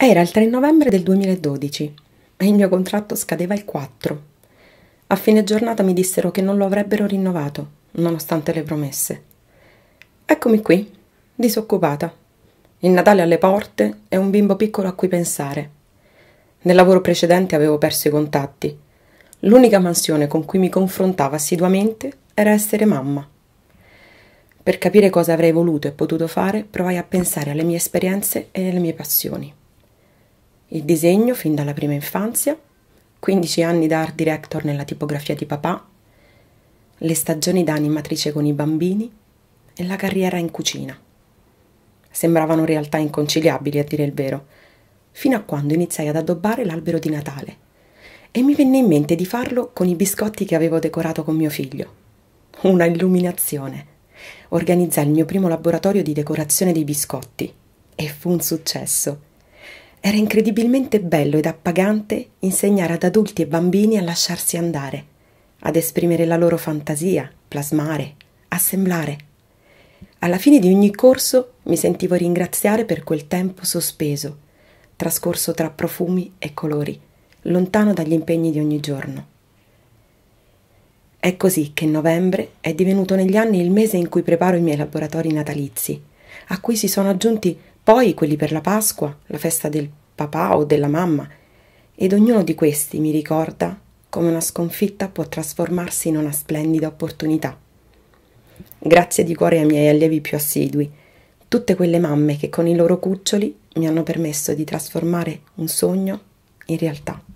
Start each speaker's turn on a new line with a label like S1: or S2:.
S1: Era il 3 novembre del 2012 e il mio contratto scadeva il 4. A fine giornata mi dissero che non lo avrebbero rinnovato, nonostante le promesse. Eccomi qui, disoccupata. Il Natale alle porte e un bimbo piccolo a cui pensare. Nel lavoro precedente avevo perso i contatti. L'unica mansione con cui mi confrontava assiduamente era essere mamma. Per capire cosa avrei voluto e potuto fare, provai a pensare alle mie esperienze e alle mie passioni il disegno fin dalla prima infanzia, 15 anni da art director nella tipografia di papà, le stagioni da animatrice con i bambini e la carriera in cucina. Sembravano realtà inconciliabili, a dire il vero, fino a quando iniziai ad addobbare l'albero di Natale e mi venne in mente di farlo con i biscotti che avevo decorato con mio figlio. Una illuminazione. Organizzai il mio primo laboratorio di decorazione dei biscotti e fu un successo. Era incredibilmente bello ed appagante insegnare ad adulti e bambini a lasciarsi andare, ad esprimere la loro fantasia, plasmare, assemblare. Alla fine di ogni corso mi sentivo ringraziare per quel tempo sospeso, trascorso tra profumi e colori, lontano dagli impegni di ogni giorno. È così che novembre è divenuto negli anni il mese in cui preparo i miei laboratori natalizi, a cui si sono aggiunti poi quelli per la Pasqua, la festa del papà o della mamma, ed ognuno di questi mi ricorda come una sconfitta può trasformarsi in una splendida opportunità. Grazie di cuore ai miei allievi più assidui, tutte quelle mamme che con i loro cuccioli mi hanno permesso di trasformare un sogno in realtà.